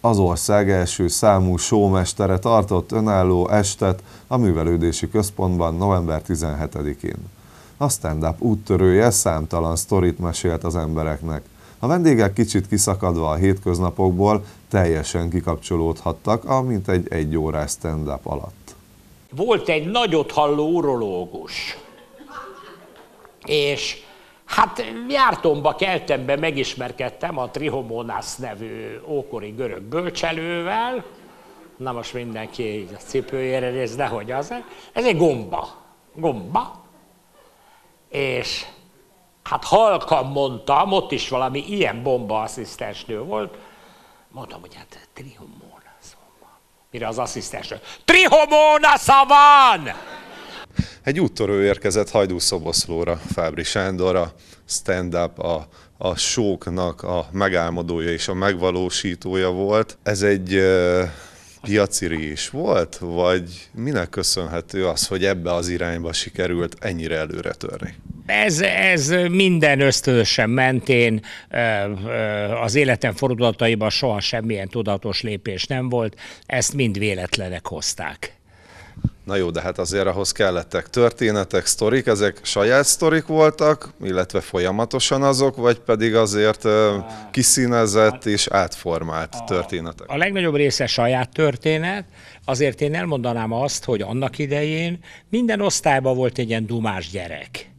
az ország első számú sómestere tartott önálló estet a Művelődési Központban november 17-én. A stand-up úttörője számtalan sztorit mesélt az embereknek. A vendégek kicsit kiszakadva a hétköznapokból teljesen kikapcsolódhattak a mintegy egy órás stand-up alatt. Volt egy nagyot halló urológus, és Hát jártomba, be, megismerkedtem a Trihomonász nevű ókori görög bölcselővel, na most mindenki így a cipőjére néz, nehogy az. Ez egy gomba. Gomba. És hát halkan mondtam, ott is valami ilyen bomba asszisztensnő volt, mondtam, hogy hát Trihomonász szóval. Mire az asszisztensnő? Trihomonász van! Egy úttörő érkezett Hajdú-Szoboszlóra, Fábri Sándor, a stand-up, a, a sóknak a megálmodója és a megvalósítója volt. Ez egy ö, piaciri is volt, vagy minek köszönhető az, hogy ebbe az irányba sikerült ennyire előre törni? Ez, ez minden ösztönösen mentén az életem fordulataiban soha semmilyen tudatos lépés nem volt, ezt mind véletlenek hozták. Na jó, de hát azért ahhoz kellettek történetek, sztorik, ezek saját sztorik voltak, illetve folyamatosan azok, vagy pedig azért kiszínezett és átformált a, történetek? A legnagyobb része saját történet, azért én elmondanám azt, hogy annak idején minden osztályban volt egy ilyen dumás gyerek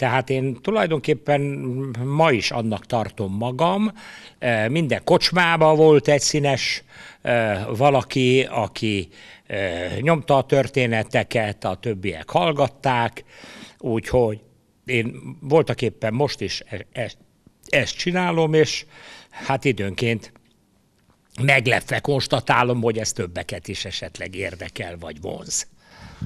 tehát én tulajdonképpen ma is annak tartom magam. E, minden kocsmában volt egy színes e, valaki, aki e, nyomta a történeteket, a többiek hallgatták, úgyhogy én voltak éppen most is ezt, ezt csinálom, és hát időnként meglepve konstatálom, hogy ez többeket is esetleg érdekel vagy vonz.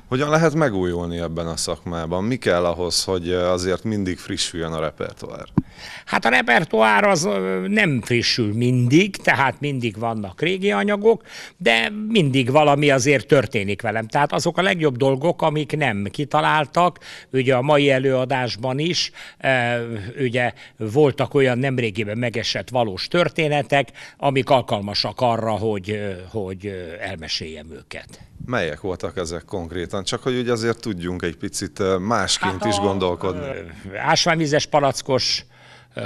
Hogyan lehet megújulni ebben a szakmában? Mi kell ahhoz, hogy eh, azért mindig frissüljön a repertoár? Hát a repertoár az nem frissül mindig, tehát mindig vannak régi anyagok, de mindig valami azért történik velem. Tehát azok a legjobb dolgok, amik nem kitaláltak, ugye a mai előadásban is, eh, ugye voltak olyan nemrégiben megesett valós történetek, amik alkalmasak arra, hogy, eh, hogy elmeséljem őket. Melyek voltak ezek konkrétan? Csak hogy azért tudjunk egy picit másként hát a, is gondolkodni. Ásványvizes palackos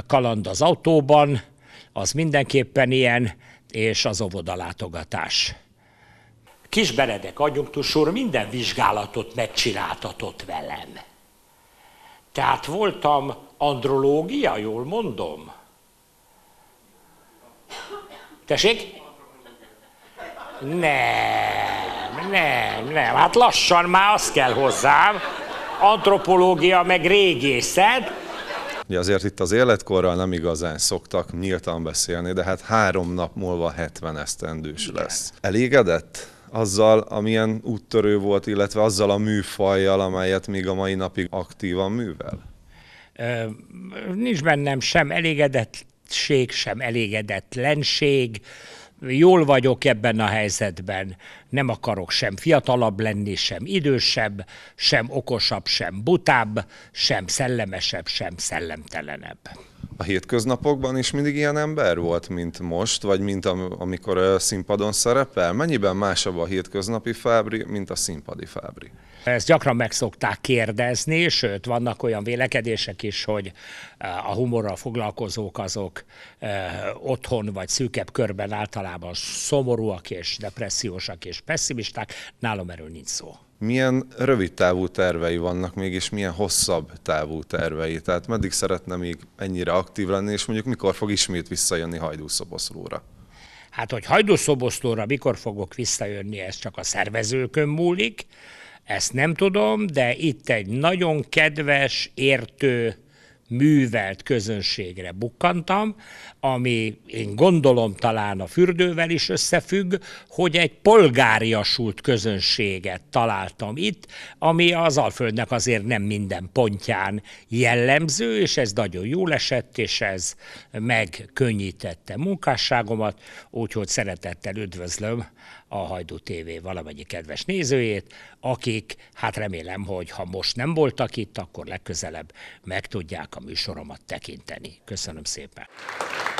kaland az autóban, az mindenképpen ilyen, és az óvodalátogatás. Kis Benedek adjunktus úr minden vizsgálatot megcsináltatott velem. Tehát voltam andrológia, jól mondom? Tessék? Nem. Nem, nem, hát lassan már az kell hozzám. Antropológia meg régészet. Ugye azért itt az életkorral nem igazán szoktak nyíltan beszélni, de hát három nap múlva 70 esztendős Igen. lesz. Elégedett? azzal, amilyen úttörő volt, illetve azzal a műfajjal, amelyet még a mai napig aktívan művel? Ö, nincs bennem sem elégedettség, sem elégedetlenség jól vagyok ebben a helyzetben, nem akarok sem fiatalabb lenni, sem idősebb, sem okosabb, sem butább, sem szellemesebb, sem szellemtelenebb a hétköznapokban is mindig ilyen ember volt, mint most, vagy mint am, amikor a színpadon szerepel? Mennyiben másabb a hétköznapi Fábri, mint a színpadi Fábri? Ezt gyakran megszokták kérdezni, sőt, vannak olyan vélekedések is, hogy eh, a humorral foglalkozók azok eh, otthon vagy szűkebb körben általában szomorúak és depressziósak és pessimisták. Nálam erről nincs szó milyen rövid távú tervei vannak még, és milyen hosszabb távú tervei? Tehát meddig szeretne még ennyire aktív lenni, és mondjuk mikor fog ismét visszajönni Hajdúszoboszlóra? Hát, hogy Hajdúszoboszlóra mikor fogok visszajönni, ez csak a szervezőkön múlik, ezt nem tudom, de itt egy nagyon kedves, értő, művelt közönségre bukkantam, ami én gondolom talán a fürdővel is összefügg, hogy egy polgáriasult közönséget találtam itt, ami az Alföldnek azért nem minden pontján jellemző, és ez nagyon jól esett, és ez megkönnyítette munkásságomat, úgyhogy szeretettel üdvözlöm a Hajdú TV valamennyi kedves nézőjét, akik, hát remélem, hogy ha most nem voltak itt, akkor legközelebb meg tudják a műsoromat tekinteni. Köszönöm szépen!